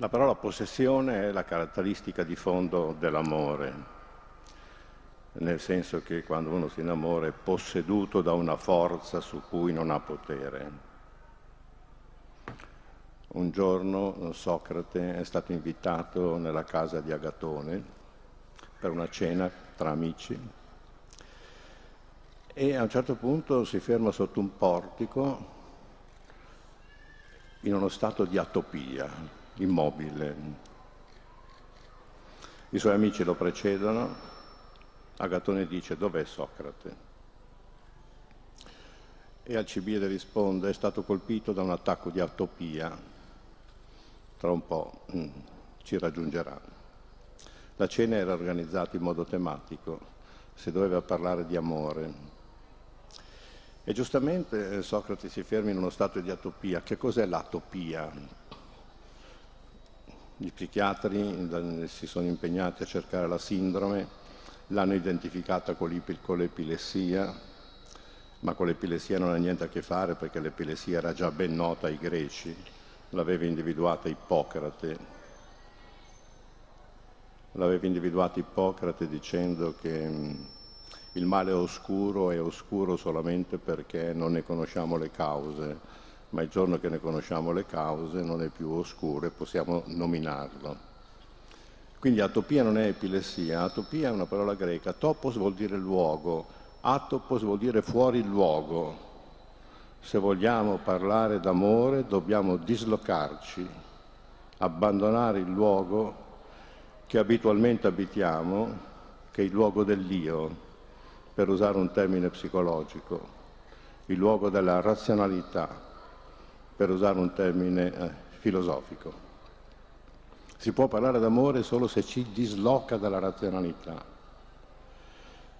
La parola possessione è la caratteristica di fondo dell'amore, nel senso che quando uno si innamora è posseduto da una forza su cui non ha potere. Un giorno eh, Socrate è stato invitato nella casa di Agatone per una cena tra amici e a un certo punto si ferma sotto un portico in uno stato di atopia, immobile. I suoi amici lo precedono, Agatone dice dov'è Socrate? E Alcibiade risponde è stato colpito da un attacco di atopia, tra un po' mm, ci raggiungerà. La cena era organizzata in modo tematico, si doveva parlare di amore, e giustamente eh, Socrate si ferma in uno stato di atopia. Che cos'è l'atopia? Gli psichiatri si sono impegnati a cercare la sindrome, l'hanno identificata con l'epilessia, ma con l'epilessia non ha niente a che fare perché l'epilessia era già ben nota ai greci, l'aveva individuata Ippocrate. L'aveva individuata Ippocrate dicendo che mm, il male oscuro è oscuro solamente perché non ne conosciamo le cause ma il giorno che ne conosciamo le cause non è più oscuro e possiamo nominarlo. Quindi atopia non è epilessia, atopia è una parola greca, topos vuol dire luogo, atopos vuol dire fuori luogo. Se vogliamo parlare d'amore dobbiamo dislocarci, abbandonare il luogo che abitualmente abitiamo, che è il luogo dell'io, per usare un termine psicologico, il luogo della razionalità, per usare un termine eh, filosofico. Si può parlare d'amore solo se ci disloca dalla razionalità.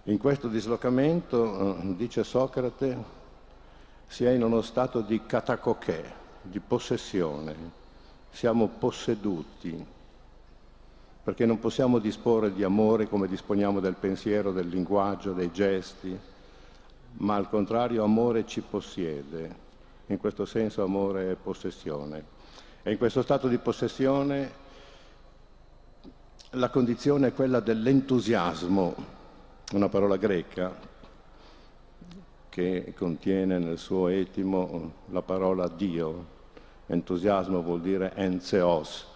In questo dislocamento, eh, dice Socrate, si è in uno stato di catacochè, di possessione, siamo posseduti, perché non possiamo disporre di amore come disponiamo del pensiero, del linguaggio, dei gesti, ma al contrario amore ci possiede, in questo senso amore e possessione. E in questo stato di possessione la condizione è quella dell'entusiasmo, una parola greca che contiene nel suo etimo la parola Dio. Entusiasmo vuol dire enzeos,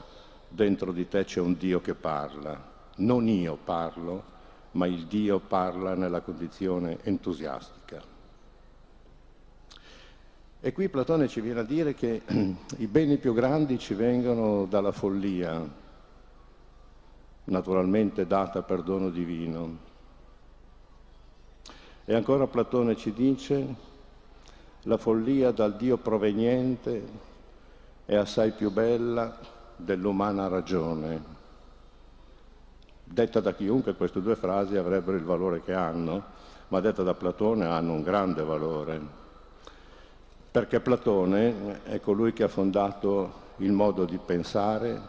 dentro di te c'è un Dio che parla. Non io parlo, ma il Dio parla nella condizione entusiastica. E qui Platone ci viene a dire che i beni più grandi ci vengono dalla follia, naturalmente data per dono divino. E ancora Platone ci dice la follia dal Dio proveniente è assai più bella dell'umana ragione. Detta da chiunque queste due frasi avrebbero il valore che hanno, ma detta da Platone hanno un grande valore perché Platone è colui che ha fondato il modo di pensare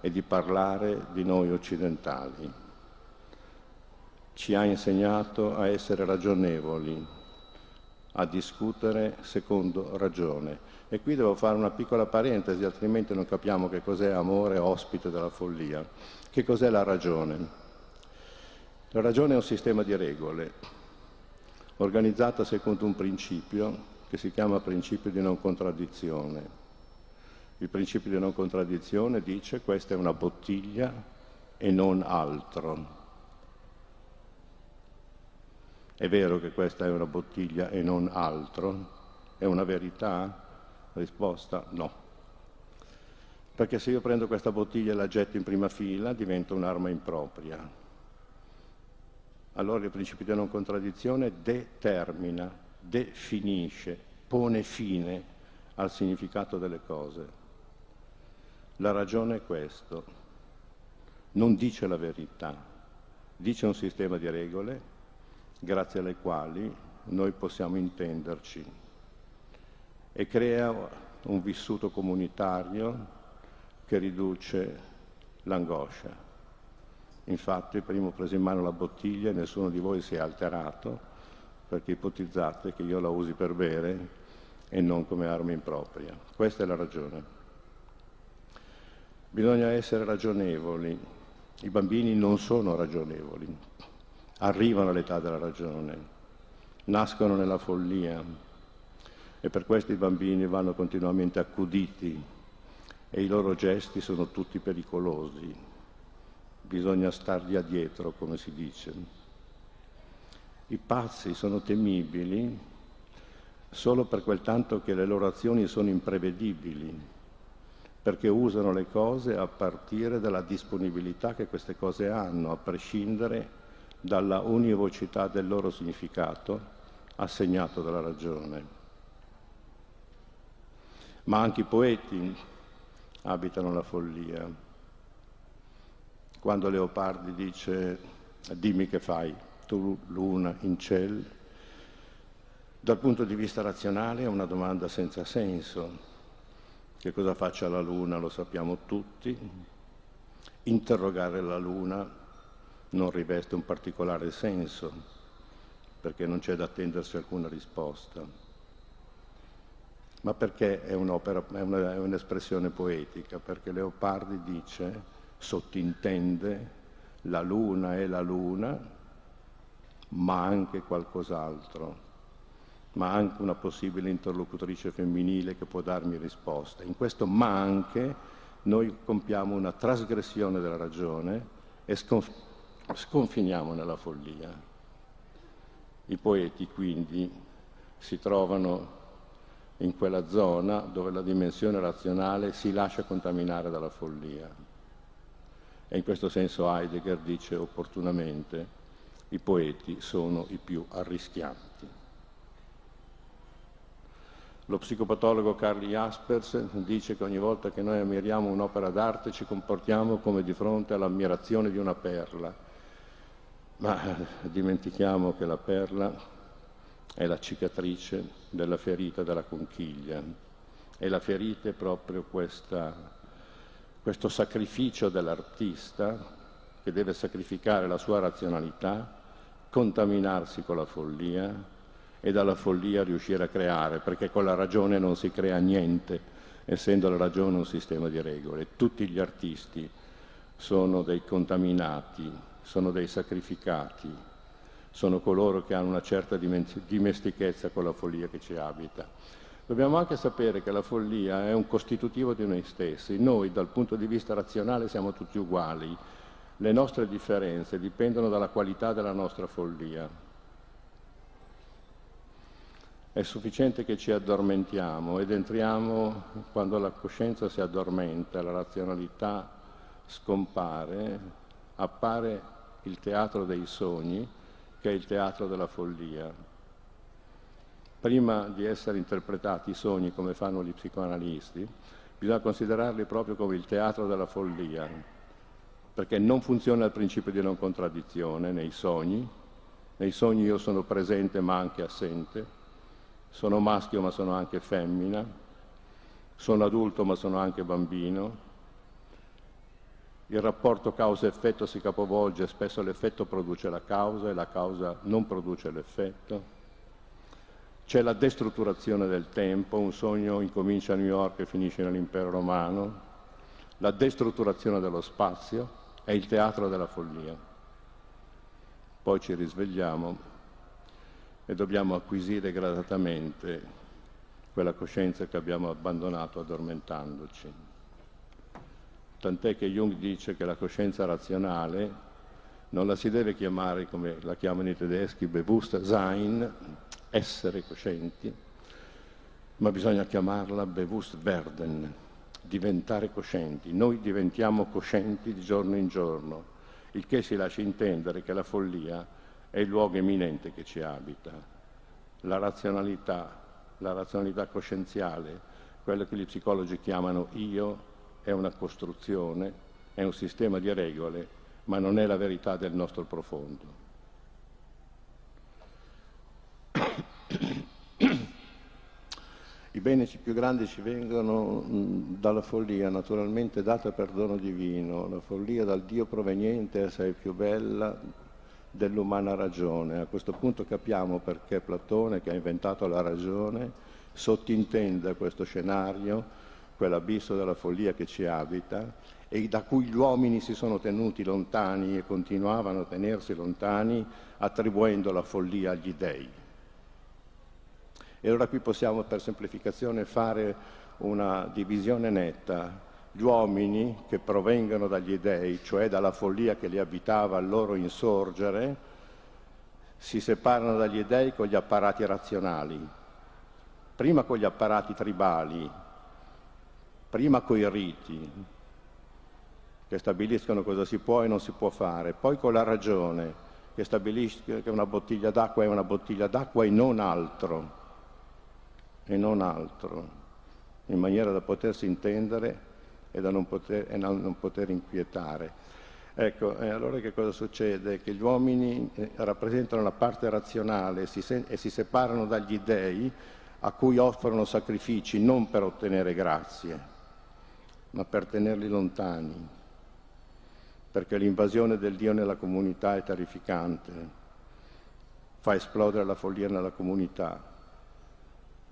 e di parlare di noi occidentali. Ci ha insegnato a essere ragionevoli, a discutere secondo ragione. E qui devo fare una piccola parentesi, altrimenti non capiamo che cos'è amore ospite della follia. Che cos'è la ragione? La ragione è un sistema di regole, organizzata secondo un principio che si chiama principio di non contraddizione. Il principio di non contraddizione dice questa è una bottiglia e non altro. È vero che questa è una bottiglia e non altro? È una verità? Risposta no. Perché se io prendo questa bottiglia e la getto in prima fila diventa un'arma impropria. Allora il principio di non contraddizione determina definisce, pone fine al significato delle cose. La ragione è questo, non dice la verità, dice un sistema di regole grazie alle quali noi possiamo intenderci e crea un vissuto comunitario che riduce l'angoscia. Infatti, prima ho preso in mano la bottiglia e nessuno di voi si è alterato, perché ipotizzate che io la usi per bere e non come arma impropria. Questa è la ragione. Bisogna essere ragionevoli. I bambini non sono ragionevoli, arrivano all'età della ragione, nascono nella follia e per questo i bambini vanno continuamente accuditi e i loro gesti sono tutti pericolosi. Bisogna stargli addietro, come si dice. I pazzi sono temibili solo per quel tanto che le loro azioni sono imprevedibili, perché usano le cose a partire dalla disponibilità che queste cose hanno, a prescindere dalla univocità del loro significato assegnato dalla ragione. Ma anche i poeti abitano la follia. Quando Leopardi dice dimmi che fai, Pactul, Luna, Incel. Dal punto di vista razionale è una domanda senza senso. Che cosa faccia la Luna lo sappiamo tutti. Interrogare la Luna non riveste un particolare senso, perché non c'è da attendersi alcuna risposta. Ma perché è, un'opera, è, una, è un'espressione poetica? Perché Leopardi dice, sottintende, la Luna è la Luna, ma anche qualcos'altro, ma anche una possibile interlocutrice femminile che può darmi risposta. In questo ma anche noi compiamo una trasgressione della ragione e sconf- sconfiniamo nella follia. I poeti quindi si trovano in quella zona dove la dimensione razionale si lascia contaminare dalla follia. E in questo senso Heidegger dice opportunamente i poeti sono i più arrischianti. Lo psicopatologo Carl Jaspers dice che ogni volta che noi ammiriamo un'opera d'arte ci comportiamo come di fronte all'ammirazione di una perla, ma eh, dimentichiamo che la perla è la cicatrice della ferita della conchiglia e la ferita è proprio questa, questo sacrificio dell'artista che deve sacrificare la sua razionalità contaminarsi con la follia e dalla follia riuscire a creare, perché con la ragione non si crea niente, essendo la ragione un sistema di regole. Tutti gli artisti sono dei contaminati, sono dei sacrificati, sono coloro che hanno una certa dimestichezza con la follia che ci abita. Dobbiamo anche sapere che la follia è un costitutivo di noi stessi. Noi dal punto di vista razionale siamo tutti uguali, le nostre differenze dipendono dalla qualità della nostra follia. È sufficiente che ci addormentiamo ed entriamo quando la coscienza si addormenta, la razionalità scompare, appare il teatro dei sogni, che è il teatro della follia. Prima di essere interpretati i sogni come fanno gli psicoanalisti, bisogna considerarli proprio come il teatro della follia, perché non funziona il principio di non contraddizione nei sogni. Nei sogni io sono presente ma anche assente, sono maschio ma sono anche femmina, sono adulto ma sono anche bambino. Il rapporto causa-effetto si capovolge, spesso l'effetto produce la causa e la causa non produce l'effetto. C'è la destrutturazione del tempo, un sogno incomincia a New York e finisce nell'impero romano, la destrutturazione dello spazio, è il teatro della follia. Poi ci risvegliamo e dobbiamo acquisire gradatamente quella coscienza che abbiamo abbandonato addormentandoci. Tant'è che Jung dice che la coscienza razionale non la si deve chiamare, come la chiamano i tedeschi, Bewusstsein, essere coscienti, ma bisogna chiamarla Bewusstwerden, diventare coscienti. Noi diventiamo coscienti di giorno in giorno, il che si lascia intendere che la follia è il luogo imminente che ci abita. La razionalità, la razionalità coscienziale, quello che gli psicologi chiamano io, è una costruzione, è un sistema di regole, ma non è la verità del nostro profondo. I benefici più grandi ci vengono dalla follia, naturalmente data per dono divino, la follia dal Dio proveniente è assai più bella dell'umana ragione. A questo punto capiamo perché Platone, che ha inventato la ragione, sottintende questo scenario, quell'abisso della follia che ci abita e da cui gli uomini si sono tenuti lontani e continuavano a tenersi lontani attribuendo la follia agli dèi. E allora qui possiamo per semplificazione fare una divisione netta. Gli uomini che provengono dagli dèi, cioè dalla follia che li abitava al loro insorgere, si separano dagli dèi con gli apparati razionali, prima con gli apparati tribali, prima con i riti, che stabiliscono cosa si può e non si può fare, poi con la ragione, che stabilisce che una bottiglia d'acqua è una bottiglia d'acqua e non altro e non altro, in maniera da potersi intendere e da non poter, e non poter inquietare. Ecco, e allora che cosa succede? Che gli uomini eh, rappresentano la parte razionale si e si separano dagli dèi a cui offrono sacrifici non per ottenere grazie, ma per tenerli lontani, perché l'invasione del Dio nella comunità è terrificante, fa esplodere la follia nella comunità,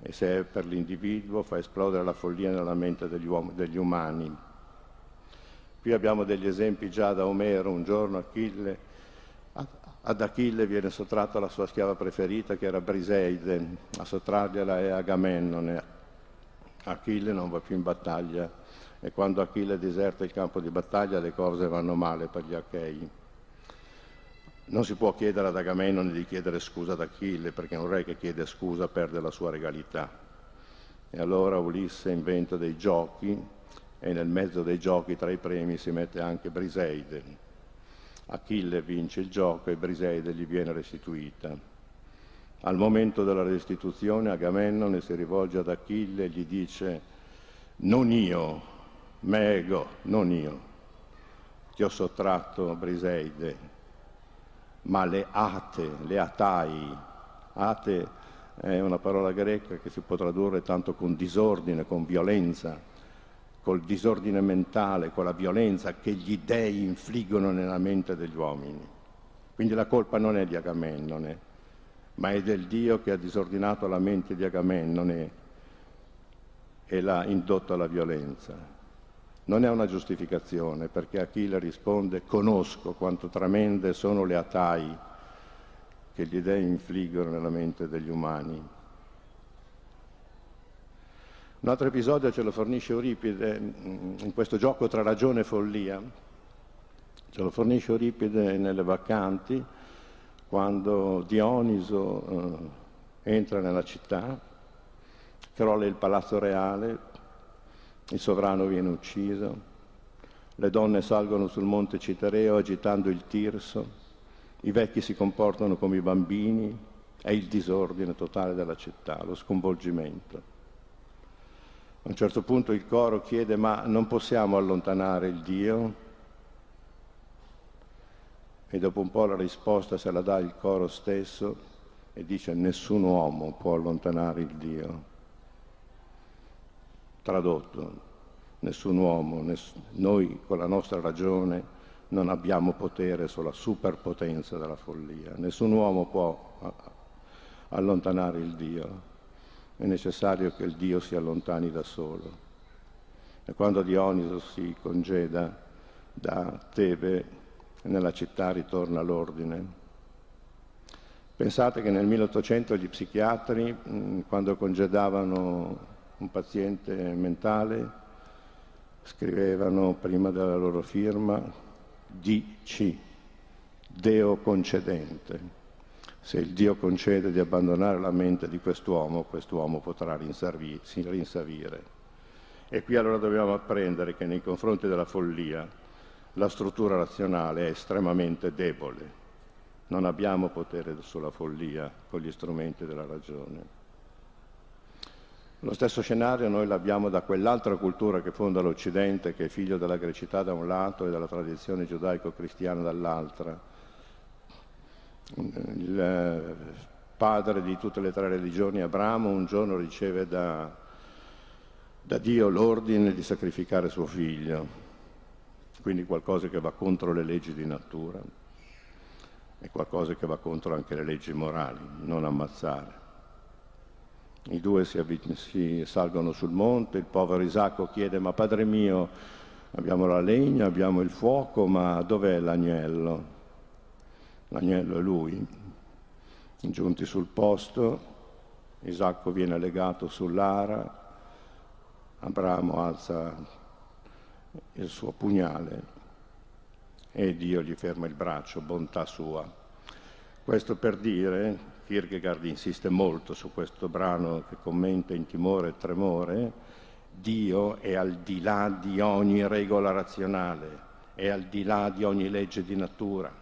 e se è per l'individuo fa esplodere la follia nella mente degli, degli umani. Qui abbiamo degli esempi già da Omero, un giorno Achille, ad Achille viene sottratta la sua schiava preferita che era Briseide, a sottrargliela è Agamennone. Achille non va più in battaglia e quando Achille deserta il campo di battaglia le cose vanno male per gli Achei. Non si può chiedere ad Agamennone di chiedere scusa ad Achille, perché un re che chiede scusa perde la sua regalità. E allora Ulisse inventa dei giochi e nel mezzo dei giochi tra i premi si mette anche Briseide. Achille vince il gioco e Briseide gli viene restituita. Al momento della restituzione Agamennone si rivolge ad Achille e gli dice non io, me ego, non io, ti ho sottratto Briseide, ma le ate, le atai. Ate è una parola greca che si può tradurre tanto con disordine, con violenza, col disordine mentale, con la violenza che gli dèi infliggono nella mente degli uomini. Quindi la colpa non è di Agamennone, ma è del Dio che ha disordinato la mente di Agamennone e l'ha indotto alla violenza. Non è una giustificazione perché Achille risponde conosco quanto tremende sono le atai che gli dei infliggono nella mente degli umani. Un altro episodio ce lo fornisce Euripide mm, in questo gioco tra ragione e follia. Ce lo fornisce Euripide nelle Vacanti quando Dioniso eh, entra nella città, crolla il palazzo reale, il sovrano viene ucciso, le donne salgono sul monte Citareo agitando il tirso, i vecchi si comportano come i bambini, è il disordine totale della città, lo sconvolgimento. A un certo punto il coro chiede ma non possiamo allontanare il Dio? E dopo un po' la risposta se la dà il coro stesso e dice nessun uomo può allontanare il Dio. Tradotto, nessun uomo, ness noi con la nostra ragione non abbiamo potere sulla superpotenza della follia. Nessun uomo può allontanare il Dio. È necessario che il Dio si allontani da solo. E quando Dioniso si congeda da Tebe, nella città ritorna l'ordine. Pensate che nel 1800 gli psichiatri, quando congedavano un paziente mentale, scrivevano prima della loro firma DC, Deo concedente. Se il Dio concede di abbandonare la mente di quest'uomo, quest'uomo potrà rinsavire. E qui allora dobbiamo apprendere che nei confronti della follia la struttura razionale è estremamente debole. Non abbiamo potere sulla follia con gli strumenti della ragione. Lo stesso scenario noi l'abbiamo da quell'altra cultura che fonda l'Occidente, che è figlio della grecità da un lato e della tradizione giudaico-cristiana dall'altra. Il eh, padre di tutte le tre religioni, Abramo, un giorno riceve da, da Dio l'ordine di sacrificare suo figlio, quindi qualcosa che va contro le leggi di natura e qualcosa che va contro anche le leggi morali, non ammazzare. I due si, si salgono sul monte, il povero Isacco chiede ma padre mio abbiamo la legna, abbiamo il fuoco, ma dov'è l'agnello? L'agnello è lui. Giunti sul posto, Isacco viene legato sull'ara, Abramo alza il suo pugnale e Dio gli ferma il braccio, bontà sua. Questo per dire Kierkegaard insiste molto su questo brano che commenta in Timore e Tremore, Dio è al di là di ogni regola razionale, è al di là di ogni legge di natura,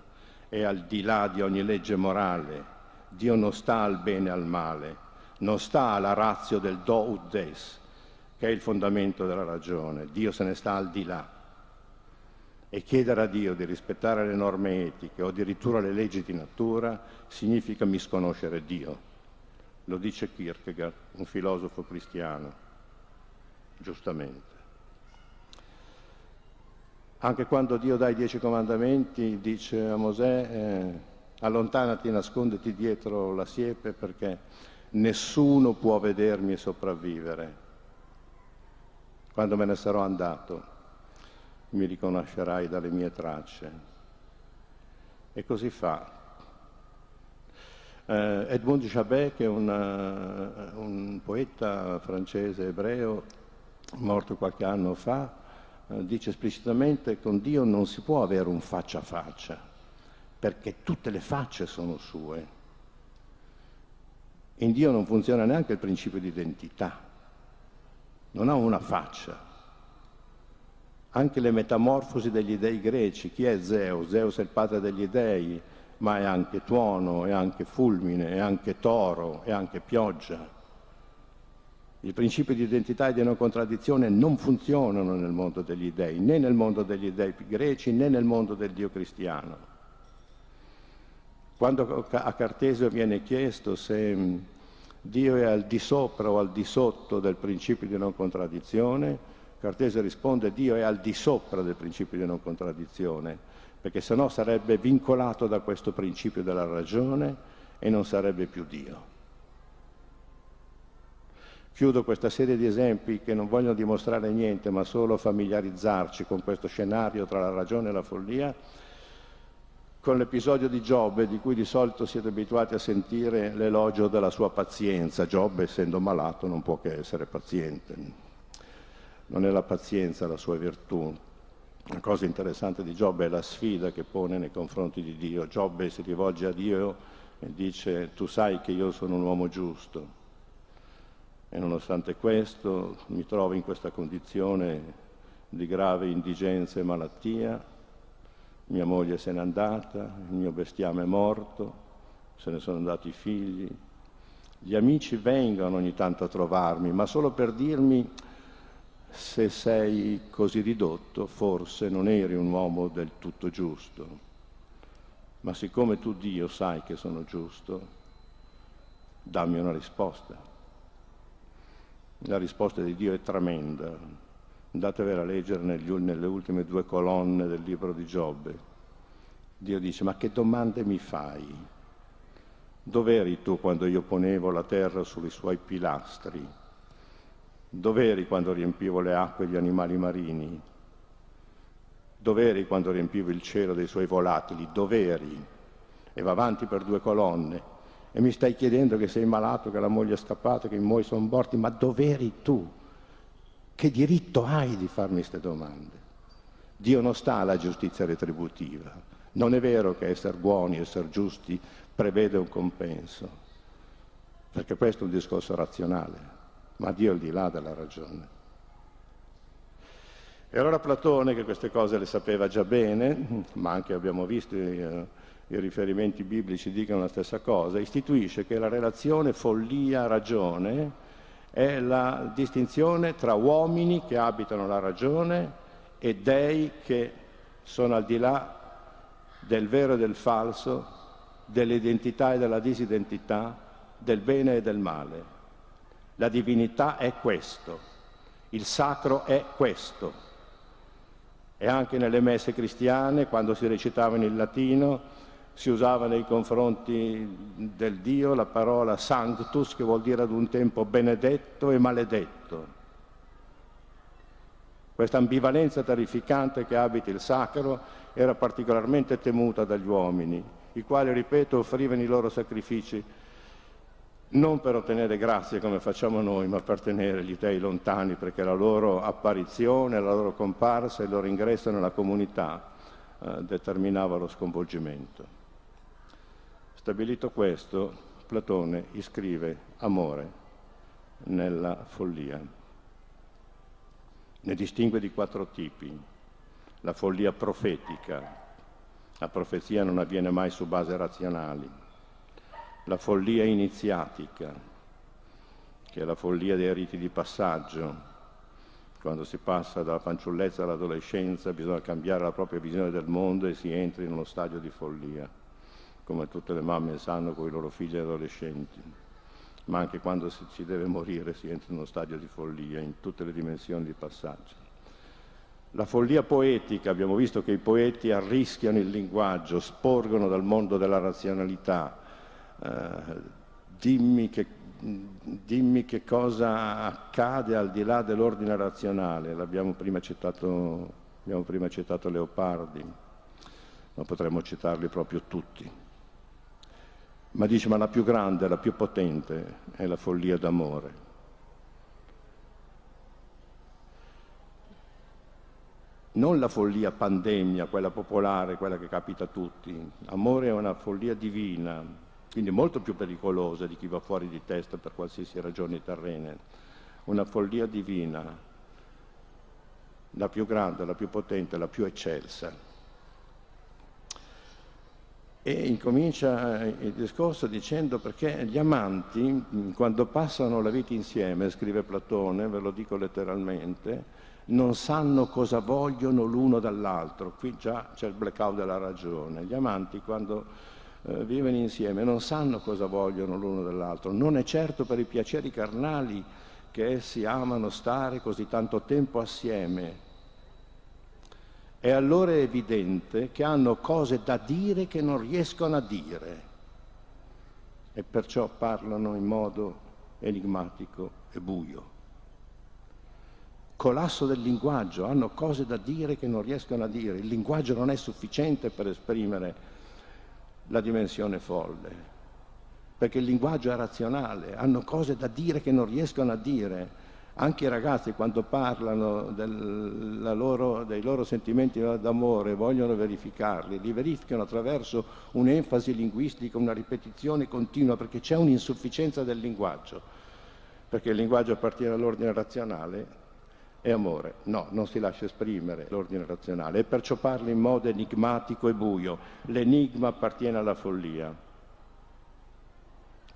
è al di là di ogni legge morale. Dio non sta al bene e al male, non sta alla razio del do ut des, che è il fondamento della ragione. Dio se ne sta al di là e chiedere a Dio di rispettare le norme etiche o addirittura le leggi di natura significa misconoscere Dio. Lo dice Kierkegaard, un filosofo cristiano, giustamente. Anche quando Dio dà i dieci comandamenti, dice a Mosè, eh, allontanati, nasconditi dietro la siepe perché nessuno può vedermi e sopravvivere. Quando me ne sarò andato, mi riconoscerai dalle mie tracce. E così fa. Eh, Edmond Jabet, che è una, eh, un poeta francese ebreo, morto qualche anno fa, eh, dice esplicitamente che con Dio non si può avere un faccia a faccia, perché tutte le facce sono sue. In Dio non funziona neanche il principio di identità, non ha una faccia, anche le metamorfosi degli dei greci. Chi è Zeus? Zeus è il padre degli dei, ma è anche tuono, è anche fulmine, è anche toro, è anche pioggia. Il principio di identità e di non contraddizione non funzionano nel mondo degli dei, né nel mondo degli dei greci né nel mondo del Dio cristiano. Quando a Cartesio viene chiesto se mm, Dio è al di sopra o al di sotto del principio di non contraddizione, Cartese risponde Dio è al di sopra del principio di non contraddizione, perché sennò sarebbe vincolato da questo principio della ragione e non sarebbe più Dio. Chiudo questa serie di esempi che non vogliono dimostrare niente, ma solo familiarizzarci con questo scenario tra la ragione e la follia, con l'episodio di Giobbe, di cui di solito siete abituati a sentire l'elogio della sua pazienza. Giobbe, essendo malato, non può che essere paziente non è la pazienza la sua virtù. La cosa interessante di Giobbe è la sfida che pone nei confronti di Dio. Giobbe si rivolge a Dio e dice tu sai che io sono un uomo giusto e nonostante questo mi trovo in questa condizione di grave indigenza e malattia, mia moglie se n'è andata, il mio bestiame è morto, se ne sono andati i figli. Gli amici vengono ogni tanto a trovarmi, ma solo per dirmi se sei così ridotto forse non eri un uomo del tutto giusto, ma siccome tu Dio sai che sono giusto, dammi una risposta. La risposta di Dio è tremenda, andatevela a leggere negli, nelle ultime due colonne del libro di Giobbe. Dio dice, ma che domande mi fai? Dove eri tu quando io ponevo la terra sui suoi pilastri? Dov'eri quando riempivo le acque di animali marini? Dov'eri quando riempivo il cielo dei suoi volatili? Dov'eri? E va avanti per due colonne. E mi stai chiedendo che sei malato, che la moglie è scappata, che i muoi sono morti, ma dove eri tu? Che diritto hai di farmi queste domande? Dio non sta alla giustizia retributiva. Non è vero che essere buoni, essere giusti prevede un compenso, perché questo è un discorso razionale ma Dio è al di là della ragione. E allora Platone, che queste cose le sapeva già bene, ma anche abbiamo visto eh, i riferimenti biblici dicono la stessa cosa, istituisce che la relazione follia-ragione è la distinzione tra uomini che abitano la ragione e dei che sono al di là del vero e del falso, dell'identità e della disidentità, del bene e del male. La divinità è questo, il sacro è questo. E anche nelle messe cristiane, quando si recitavano in latino, si usava nei confronti del Dio la parola sanctus, che vuol dire ad un tempo benedetto e maledetto. Questa ambivalenza terrificante che abita il sacro era particolarmente temuta dagli uomini, i quali, ripeto, offrivano i loro sacrifici non per ottenere grazie come facciamo noi, ma per tenere gli dei lontani, perché la loro apparizione, la loro comparsa e il loro ingresso nella comunità eh, determinava lo sconvolgimento. Stabilito questo, Platone iscrive amore nella follia. Ne distingue di quattro tipi. La follia profetica, la profezia non avviene mai su base razionali la follia iniziatica, che è la follia dei riti di passaggio. Quando si passa dalla fanciullezza all'adolescenza bisogna cambiare la propria visione del mondo e si entra in uno stadio di follia, come tutte le mamme sanno con i loro figli adolescenti. Ma anche quando si, si deve morire si entra in uno stadio di follia, in tutte le dimensioni di passaggio. La follia poetica, abbiamo visto che i poeti arrischiano il linguaggio, sporgono dal mondo della razionalità, eh, dimmi, che, dimmi che cosa accade al di là dell'ordine razionale, l'abbiamo prima citato, abbiamo prima citato Leopardi, ma potremmo citarli proprio tutti. Ma dice, ma la più grande, la più potente è la follia d'amore. non la follia pandemia, quella popolare, quella che capita a tutti. Amore è una follia divina, quindi molto più pericolosa di chi va fuori di testa per qualsiasi ragione terrena. Una follia divina, la più grande, la più potente, la più eccelsa. E incomincia eh, il discorso dicendo perché gli amanti, mm, quando passano la vita insieme, scrive Platone, ve lo dico letteralmente, non sanno cosa vogliono l'uno dall'altro. Qui già c'è il blackout della ragione. Gli amanti, quando eh, vivono insieme, non sanno cosa vogliono l'uno dell'altro, non è certo per i piaceri carnali che essi amano stare così tanto tempo assieme. E allora è evidente che hanno cose da dire che non riescono a dire e perciò parlano in modo enigmatico e buio. Colasso del linguaggio, hanno cose da dire che non riescono a dire, il linguaggio non è sufficiente per esprimere la dimensione folle, perché il linguaggio è razionale, hanno cose da dire che non riescono a dire. Anche i ragazzi quando parlano del, loro, dei loro sentimenti d'amore, vogliono verificarli, li verificano attraverso un'enfasi linguistica, una ripetizione continua, perché c'è un'insufficienza del linguaggio, perché il linguaggio appartiene all'ordine razionale e amore. No, non si lascia esprimere l'ordine razionale e perciò parla in modo enigmatico e buio. L'enigma appartiene alla follia.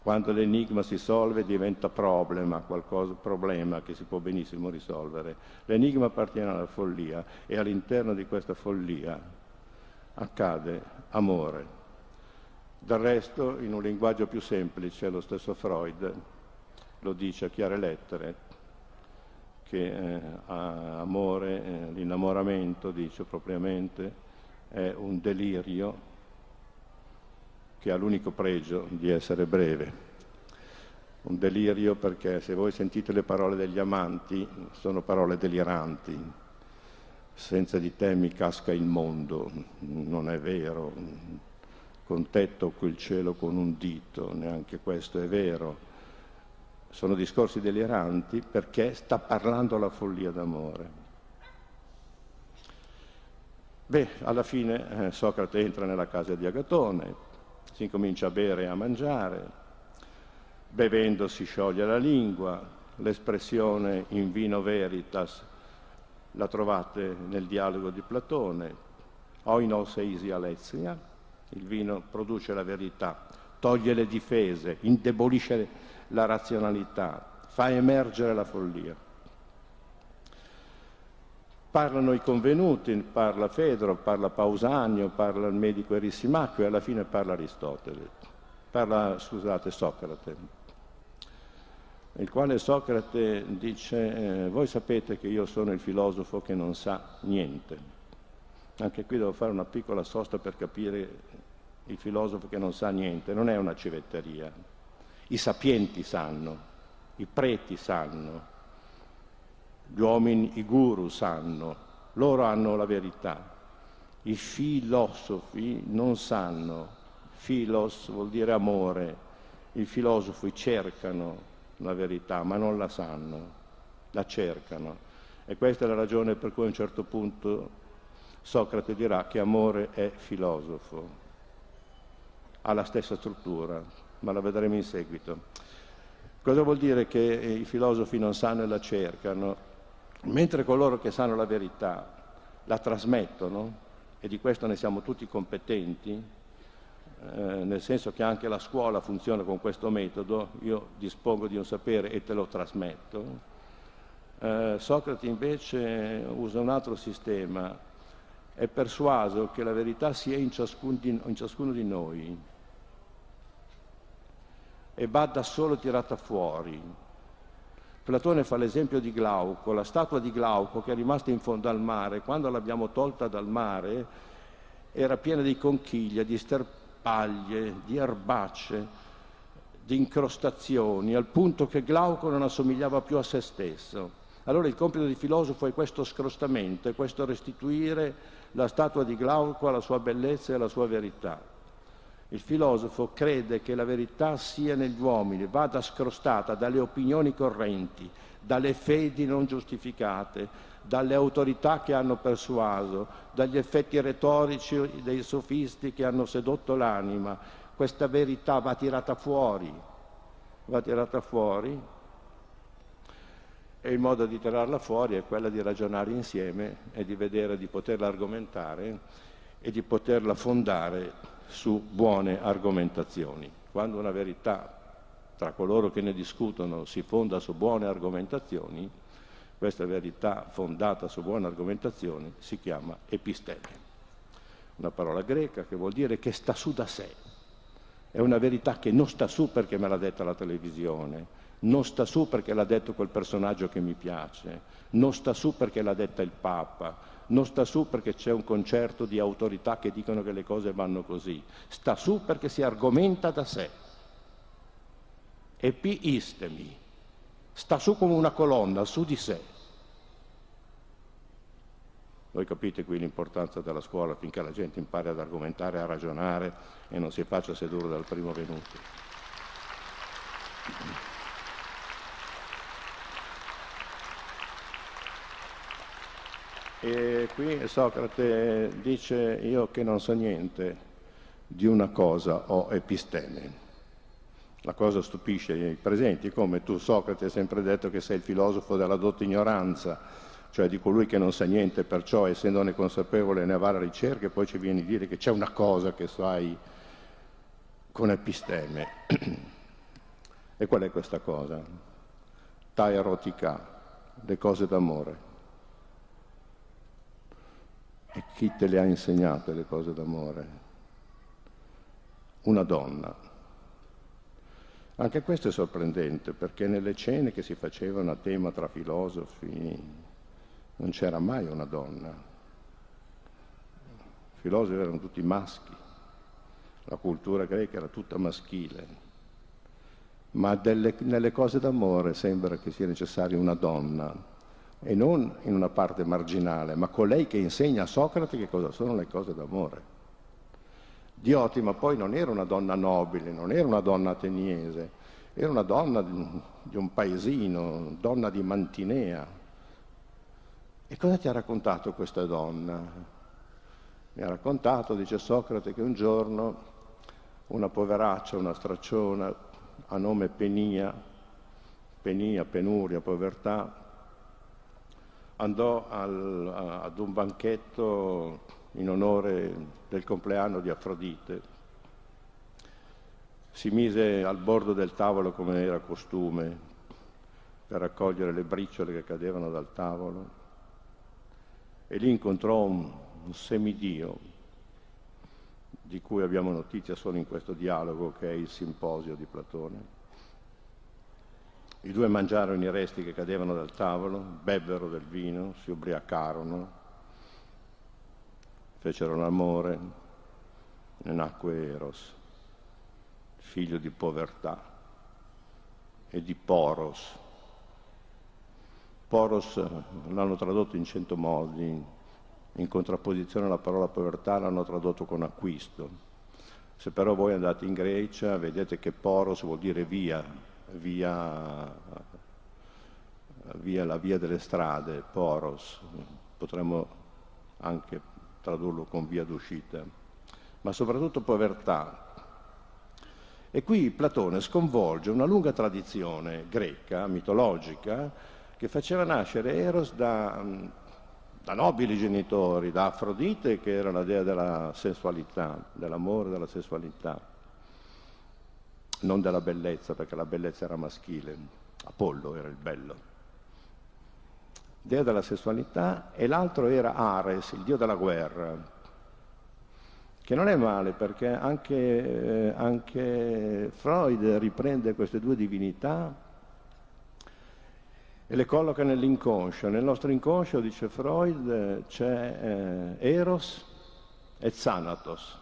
Quando l'enigma si solve diventa problema, qualcosa, problema che si può benissimo risolvere. L'enigma appartiene alla follia e all'interno di questa follia accade amore. Del resto, in un linguaggio più semplice, lo stesso Freud lo dice a chiare lettere, che eh, amore, eh, l'innamoramento, dice propriamente, è un delirio che ha l'unico pregio di essere breve. Un delirio perché se voi sentite le parole degli amanti sono parole deliranti. Senza di te mi casca il mondo, non è vero. Contetto quel cielo con un dito, neanche questo è vero sono discorsi deliranti perché sta parlando la follia d'amore. Beh, alla fine eh, Socrate entra nella casa di Agatone, si incomincia a bere e a mangiare, bevendo si scioglie la lingua, l'espressione in vino veritas la trovate nel dialogo di Platone, oinos eisi alexia, il vino produce la verità, toglie le difese, indebolisce la razionalità, fa emergere la follia. Parlano i convenuti, parla Fedro, parla Pausanio, parla il medico Erissimacchio e alla fine parla Aristotele, parla, scusate, Socrate, il quale Socrate dice eh, voi sapete che io sono il filosofo che non sa niente. Anche qui devo fare una piccola sosta per capire il filosofo che non sa niente, non è una civetteria, i sapienti sanno, i preti sanno, gli uomini, i guru sanno, loro hanno la verità. I filosofi non sanno, filos vuol dire amore, i filosofi cercano la verità ma non la sanno, la cercano. E questa è la ragione per cui a un certo punto Socrate dirà che amore è filosofo, ha la stessa struttura, ma la vedremo in seguito. Cosa vuol dire che eh, i filosofi non sanno e la cercano? Mentre coloro che sanno la verità la trasmettono, e di questo ne siamo tutti competenti, eh, nel senso che anche la scuola funziona con questo metodo, io dispongo di un sapere e te lo trasmetto. Eh, Socrate invece usa un altro sistema, è persuaso che la verità sia in, ciascun di, in ciascuno di noi, e va da solo tirata fuori. Platone fa l'esempio di Glauco, la statua di Glauco che è rimasta in fondo al mare, quando l'abbiamo tolta dal mare era piena di conchiglie, di sterpaglie, di erbacce, di incrostazioni, al punto che Glauco non assomigliava più a se stesso. Allora il compito di filosofo è questo scrostamento, è questo restituire la statua di Glauco alla sua bellezza e alla sua verità. Il filosofo crede che la verità sia negli uomini, vada scrostata dalle opinioni correnti, dalle fedi non giustificate, dalle autorità che hanno persuaso, dagli effetti retorici dei sofisti che hanno sedotto l'anima. Questa verità va tirata fuori, va tirata fuori e il modo di tirarla fuori è quello di ragionare insieme e di vedere di poterla argomentare e di poterla fondare su buone argomentazioni. Quando una verità tra coloro che ne discutono si fonda su buone argomentazioni, questa verità fondata su buone argomentazioni si chiama episteme. Una parola greca che vuol dire che sta su da sé. È una verità che non sta su perché me l'ha detta la televisione, non sta su perché l'ha detto quel personaggio che mi piace, non sta su perché l'ha detta il Papa, non sta su perché c'è un concerto di autorità che dicono che le cose vanno così, sta su perché si argomenta da sé. E P istemi, sta su come una colonna, su di sé. Voi capite qui l'importanza della scuola finché la gente impari ad argomentare, a ragionare e non si faccia sedurre dal primo venuto. E qui Socrate dice io che non so niente di una cosa o episteme. La cosa stupisce i presenti, come tu Socrate hai sempre detto che sei il filosofo della dotta ignoranza, cioè di colui che non sa niente, perciò essendone consapevole ne va alla ricerca e poi ci vieni a dire che c'è una cosa che sai con episteme. e qual è questa cosa? Ta erotica, le cose d'amore. E chi te le ha insegnate le cose d'amore? Una donna. Anche questo è sorprendente perché nelle cene che si facevano a tema tra filosofi non c'era mai una donna. I filosofi erano tutti maschi, la cultura greca era tutta maschile, ma delle, nelle cose d'amore sembra che sia necessaria una donna e non in una parte marginale, ma colei che insegna a Socrate che cosa sono le cose d'amore. Diotima poi non era una donna nobile, non era una donna ateniese, era una donna di un paesino, donna di Mantinea. E cosa ti ha raccontato questa donna? Mi ha raccontato, dice Socrate, che un giorno una poveraccia, una stracciona a nome Penia, Penia, penuria, povertà, andò al, a, ad un banchetto in onore del compleanno di Afrodite. Si mise al bordo del tavolo come era costume per raccogliere le briciole che cadevano dal tavolo e lì incontrò un, un semidio di cui abbiamo notizia solo in questo dialogo che è il simposio di Platone i due mangiarono i resti che cadevano dal tavolo, bevvero del vino, si ubriacarono, fecero l'amore, e nacque Eros, figlio di povertà e di Poros. Poros eh, l'hanno tradotto in cento modi, in contrapposizione alla parola povertà l'hanno tradotto con acquisto. Se però voi andate in Grecia vedete che Poros vuol dire via, via, via la via delle strade, Poros, potremmo anche tradurlo con via d'uscita, ma soprattutto povertà. E qui Platone sconvolge una lunga tradizione greca, mitologica, che faceva nascere Eros da, da nobili genitori, da Afrodite, che era la dea della sensualità, dell'amore, della sessualità non della bellezza, perché la bellezza era maschile, Apollo era il bello, dea della sessualità, e l'altro era Ares, il dio della guerra, che non è male perché anche, eh, anche Freud riprende queste due divinità e le colloca nell'inconscio. Nel nostro inconscio, dice Freud, c'è eh, Eros e Zanatos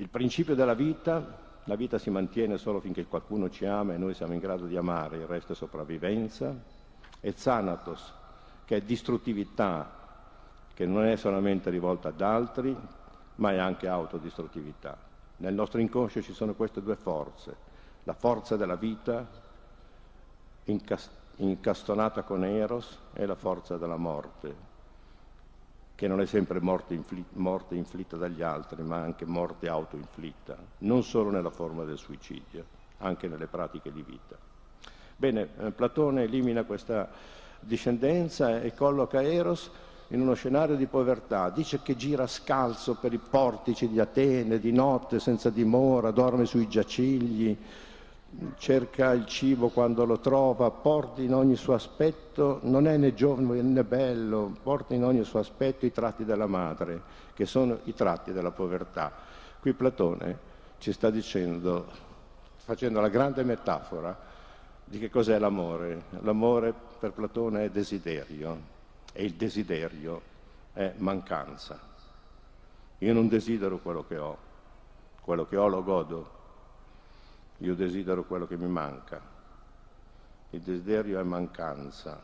il principio della vita, la vita si mantiene solo finché qualcuno ci ama e noi siamo in grado di amare, il resto è sopravvivenza. E Zanatos, che è distruttività, che non è solamente rivolta ad altri, ma è anche autodistruttività. Nel nostro inconscio ci sono queste due forze, la forza della vita incastonata con Eros e la forza della morte, che non è sempre morte, infl morte inflitta dagli altri, ma anche morte autoinflitta, non solo nella forma del suicidio, anche nelle pratiche di vita. Bene, eh, Platone elimina questa discendenza e colloca Eros in uno scenario di povertà, dice che gira scalzo per i portici di Atene di notte senza dimora, dorme sui giacigli, cerca il cibo quando lo trova, porta in ogni suo aspetto, non è né giovane né bello, porta in ogni suo aspetto i tratti della madre, che sono i tratti della povertà. Qui Platone ci sta dicendo, facendo la grande metafora, di che cos'è l'amore. L'amore per Platone è desiderio e il desiderio è mancanza. Io non desidero quello che ho, quello che ho lo godo, io desidero quello che mi manca. Il desiderio è mancanza.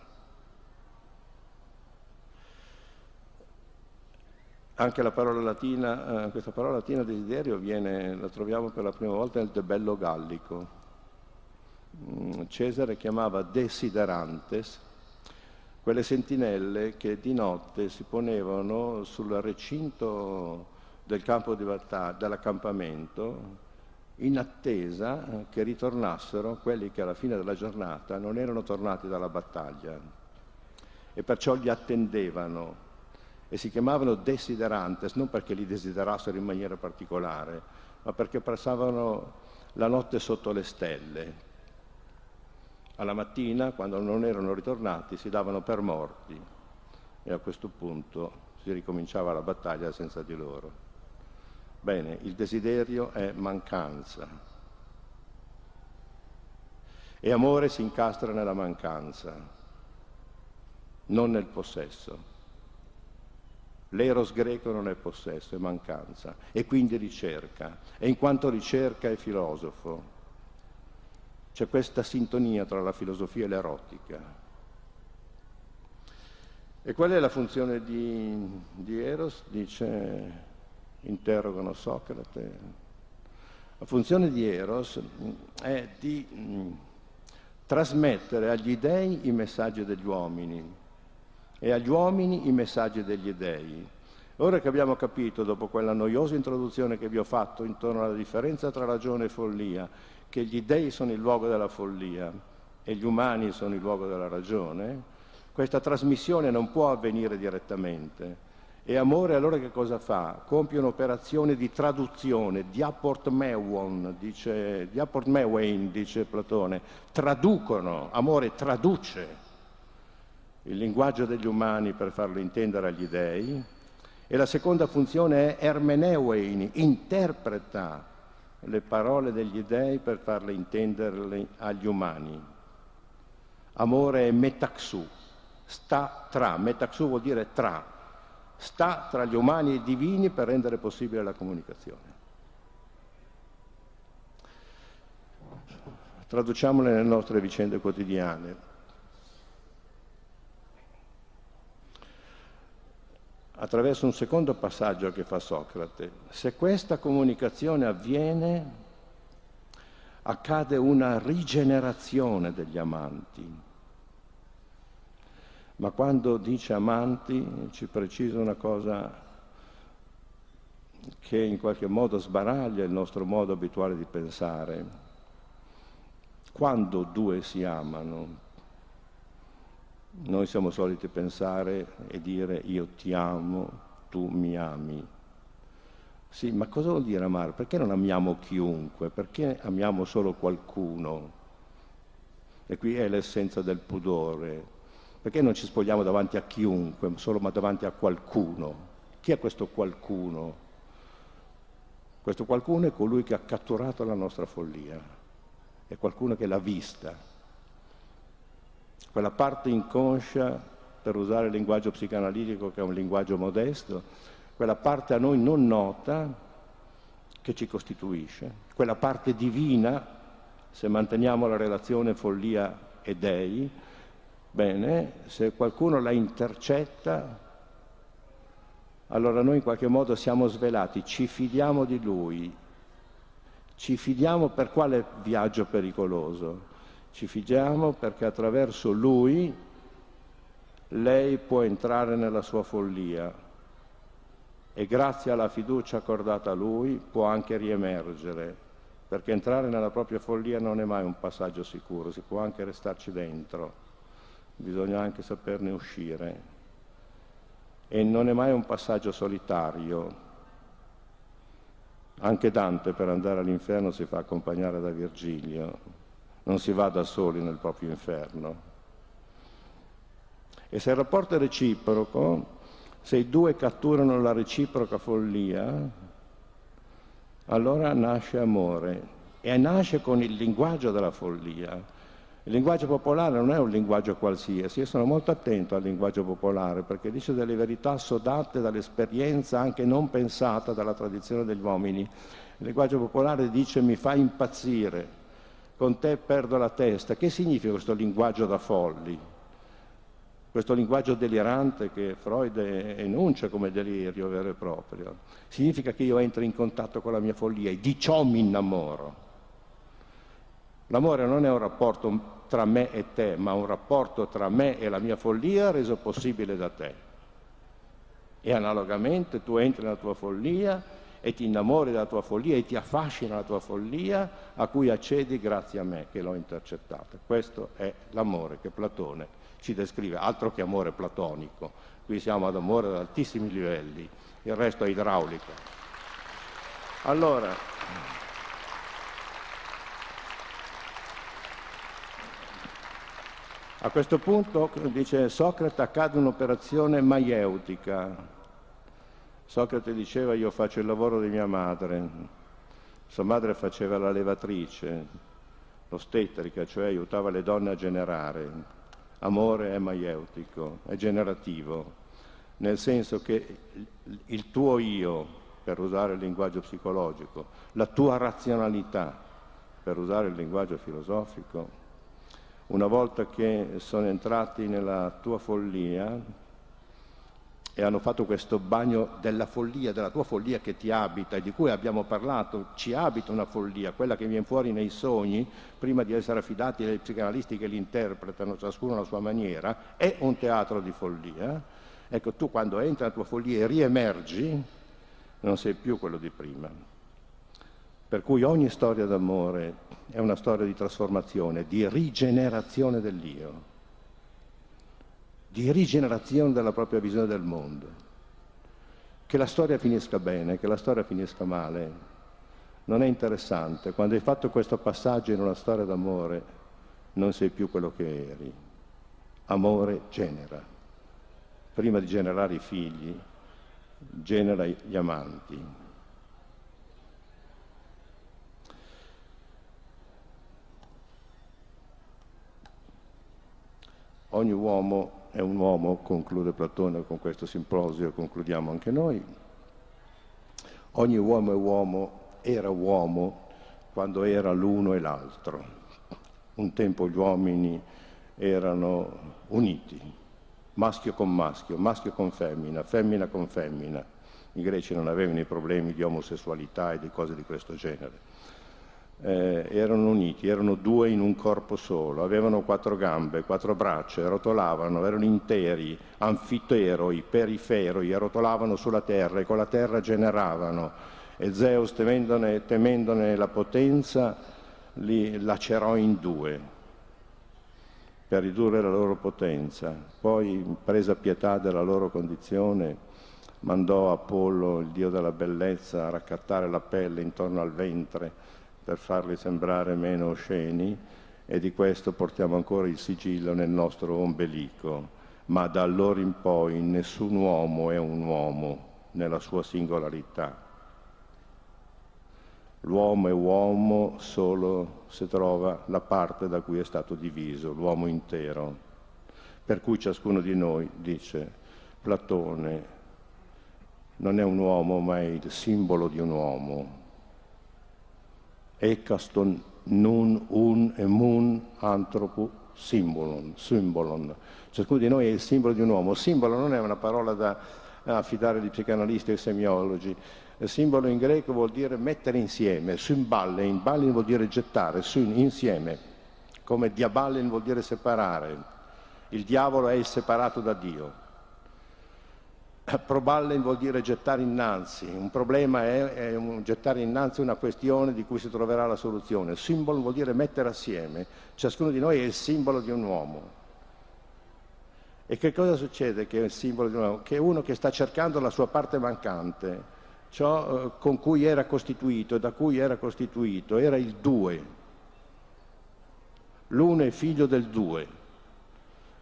Anche la parola latina, eh, questa parola latina desiderio viene, la troviamo per la prima volta nel Debello Gallico. Mm, Cesare chiamava desiderantes quelle sentinelle che di notte si ponevano sul recinto del campo di battaglia, dell'accampamento in attesa eh, che ritornassero quelli che alla fine della giornata non erano tornati dalla battaglia e perciò li attendevano e si chiamavano desiderantes, non perché li desiderassero in maniera particolare, ma perché passavano la notte sotto le stelle. Alla mattina, quando non erano ritornati, si davano per morti e a questo punto si ricominciava la battaglia senza di loro. Bene, il desiderio è mancanza. E amore si incastra nella mancanza, non nel possesso. L'eros greco non è possesso, è mancanza, e quindi ricerca. E in quanto ricerca è filosofo. C'è questa sintonia tra la filosofia e l'erotica. E qual è la funzione di, di Eros? Dice interrogano Socrate. La funzione di Eros mm, è di mm, trasmettere agli dèi i messaggi degli uomini e agli uomini i messaggi degli dèi. Ora che abbiamo capito, dopo quella noiosa introduzione che vi ho fatto intorno alla differenza tra ragione e follia, che gli dèi sono il luogo della follia e gli umani sono il luogo della ragione, questa trasmissione non può avvenire direttamente, e amore allora che cosa fa? Compie un'operazione di traduzione, di mewon, dice, di apportmewein, dice Platone. Traducono, amore traduce il linguaggio degli umani per farlo intendere agli dei. E la seconda funzione è ermenewein, interpreta le parole degli dei per farle intendere agli umani. Amore è metaxu, sta tra, metaxu vuol dire tra, sta tra gli umani e i divini per rendere possibile la comunicazione. Traduciamole nelle nostre vicende quotidiane. Attraverso un secondo passaggio che fa Socrate, se questa comunicazione avviene, accade una rigenerazione degli amanti, ma quando dice amanti ci precisa una cosa che in qualche modo sbaraglia il nostro modo abituale di pensare. Quando due si amano, noi siamo soliti pensare e dire io ti amo, tu mi ami. Sì, ma cosa vuol dire amare? Perché non amiamo chiunque? Perché amiamo solo qualcuno? E qui è l'essenza del pudore, perché non ci spogliamo davanti a chiunque, solo ma davanti a qualcuno? Chi è questo qualcuno? Questo qualcuno è colui che ha catturato la nostra follia, è qualcuno che l'ha vista. Quella parte inconscia, per usare il linguaggio psicanalitico che è un linguaggio modesto, quella parte a noi non nota che ci costituisce, quella parte divina, se manteniamo la relazione follia e dei, Bene, se qualcuno la intercetta, allora noi in qualche modo siamo svelati, ci fidiamo di lui. Ci fidiamo per quale viaggio pericoloso? Ci fidiamo perché attraverso lui lei può entrare nella sua follia e grazie alla fiducia accordata a lui può anche riemergere, perché entrare nella propria follia non è mai un passaggio sicuro, si può anche restarci dentro bisogna anche saperne uscire. E non è mai un passaggio solitario. Anche Dante per andare all'inferno si fa accompagnare da Virgilio, non si va da soli nel proprio inferno. E se il rapporto è reciproco, se i due catturano la reciproca follia, allora nasce amore e nasce con il linguaggio della follia. Il linguaggio popolare non è un linguaggio qualsiasi, io sono molto attento al linguaggio popolare perché dice delle verità sodate dall'esperienza anche non pensata dalla tradizione degli uomini. Il linguaggio popolare dice mi fa impazzire, con te perdo la testa. Che significa questo linguaggio da folli? Questo linguaggio delirante che Freud enuncia come delirio vero e proprio. Significa che io entro in contatto con la mia follia e di ciò mi innamoro. L'amore non è un rapporto tra me e te, ma un rapporto tra me e la mia follia reso possibile da te. E analogamente tu entri nella tua follia e ti innamori della tua follia e ti affascina la tua follia a cui accedi grazie a me che l'ho intercettata. Questo è l'amore che Platone ci descrive, altro che amore platonico. Qui siamo ad amore ad altissimi livelli, il resto è idraulico. Allora, A questo punto, dice Socrate, accade un'operazione maieutica. Socrate diceva io faccio il lavoro di mia madre, sua madre faceva la levatrice, l'ostetrica, cioè aiutava le donne a generare. Amore è maieutico, è generativo, nel senso che il tuo io, per usare il linguaggio psicologico, la tua razionalità, per usare il linguaggio filosofico, una volta che sono entrati nella tua follia e hanno fatto questo bagno della follia, della tua follia che ti abita e di cui abbiamo parlato, ci abita una follia, quella che viene fuori nei sogni, prima di essere affidati ai psicanalisti che li interpretano, ciascuno alla sua maniera, è un teatro di follia. Ecco, tu quando entri nella tua follia e riemergi, non sei più quello di prima. Per cui ogni storia d'amore è una storia di trasformazione, di rigenerazione dell'io, di rigenerazione della propria visione del mondo. Che la storia finisca bene, che la storia finisca male, non è interessante. Quando hai fatto questo passaggio in una storia d'amore, non sei più quello che eri. Amore genera. Prima di generare i figli, genera gli amanti. Ogni uomo è un uomo, conclude Platone con questo simposio, concludiamo anche noi. Ogni uomo è uomo, era uomo quando era l'uno e l'altro. Un tempo gli uomini erano uniti, maschio con maschio, maschio con femmina, femmina con femmina. I greci non avevano i problemi di omosessualità e di cose di questo genere eh, erano uniti, erano due in un corpo solo, avevano quattro gambe, quattro braccia, rotolavano, erano interi, anfiteroi, periferoi, rotolavano sulla terra e con la terra generavano. E Zeus, temendone, temendone la potenza, li lacerò in due per ridurre la loro potenza. Poi, presa pietà della loro condizione, mandò Apollo, il dio della bellezza, a raccattare la pelle intorno al ventre per farli sembrare meno osceni e di questo portiamo ancora il sigillo nel nostro ombelico. Ma da allora in poi nessun uomo è un uomo nella sua singolarità. L'uomo è uomo solo se trova la parte da cui è stato diviso, l'uomo intero. Per cui ciascuno di noi, dice Platone, non è un uomo ma è il simbolo di un uomo, ecaston nun un e mun antropu simbolon, symbolon. Ciascuno di noi è il simbolo di un uomo. Simbolo non è una parola da affidare agli psicanalisti e semiologi. simbolo in greco vuol dire mettere insieme, symballe, imballen vuol dire gettare, sun insieme, come diaballen vuol dire separare. Il diavolo è il separato da Dio. Proballe vuol dire gettare innanzi, un problema è, è un, gettare innanzi una questione di cui si troverà la soluzione. Simbolo vuol dire mettere assieme, ciascuno di noi è il simbolo di un uomo. E che cosa succede che è il simbolo di un uomo? Che è uno che sta cercando la sua parte mancante, ciò eh, con cui era costituito, da cui era costituito, era il due. L'uno è figlio del due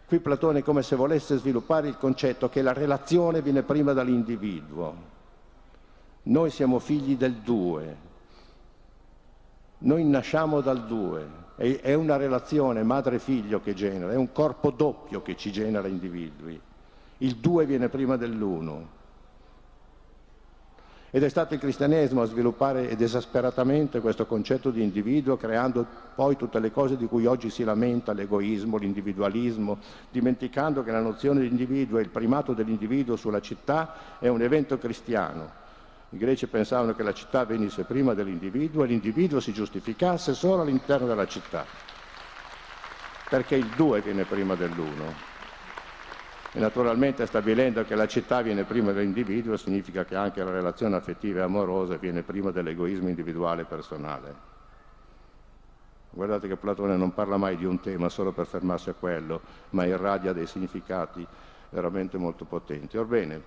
Qui Platone è come se volesse sviluppare il concetto che la relazione viene prima dall'individuo. Noi siamo figli del due, noi nasciamo dal due, è una relazione madre-figlio che genera, è un corpo doppio che ci genera individui. Il due viene prima dell'uno. Ed è stato il cristianesimo a sviluppare ed esasperatamente questo concetto di individuo, creando poi tutte le cose di cui oggi si lamenta, l'egoismo, l'individualismo, dimenticando che la nozione di individuo e il primato dell'individuo sulla città è un evento cristiano. I greci pensavano che la città venisse prima dell'individuo e l'individuo si giustificasse solo all'interno della città, perché il due viene prima dell'uno e naturalmente stabilendo che la città viene prima dell'individuo significa che anche la relazione affettiva e amorosa viene prima dell'egoismo individuale e personale. Guardate che Platone non parla mai di un tema solo per fermarsi a quello, ma irradia dei significati veramente molto potenti. Orbene,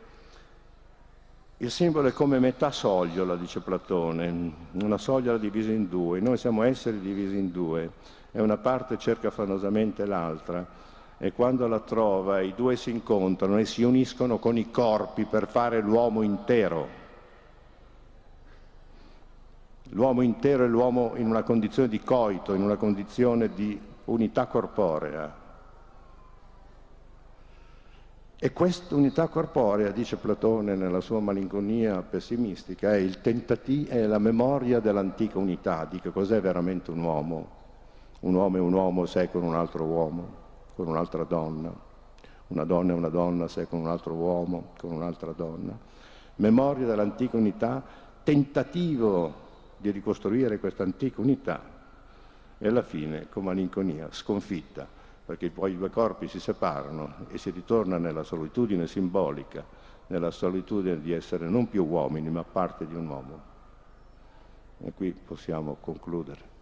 il simbolo è come metà sogliola, dice Platone, una sogliola divisa in due. Noi siamo esseri divisi in due e una parte cerca affannosamente l'altra e quando la trova i due si incontrano e si uniscono con i corpi per fare l'uomo intero. L'uomo intero è l'uomo in una condizione di coito, in una condizione di unità corporea. E questa unità corporea, dice Platone nella sua malinconia pessimistica, è, il tentati- è la memoria dell'antica unità, di che cos'è veramente un uomo. Un uomo è un uomo se è con un altro uomo con un'altra donna, una donna è una donna se è con un altro uomo, con un'altra donna. Memoria dell'antica unità, tentativo di ricostruire questa antica unità e alla fine con malinconia, sconfitta, perché poi i due corpi si separano e si ritorna nella solitudine simbolica, nella solitudine di essere non più uomini ma parte di un uomo. E qui possiamo concludere.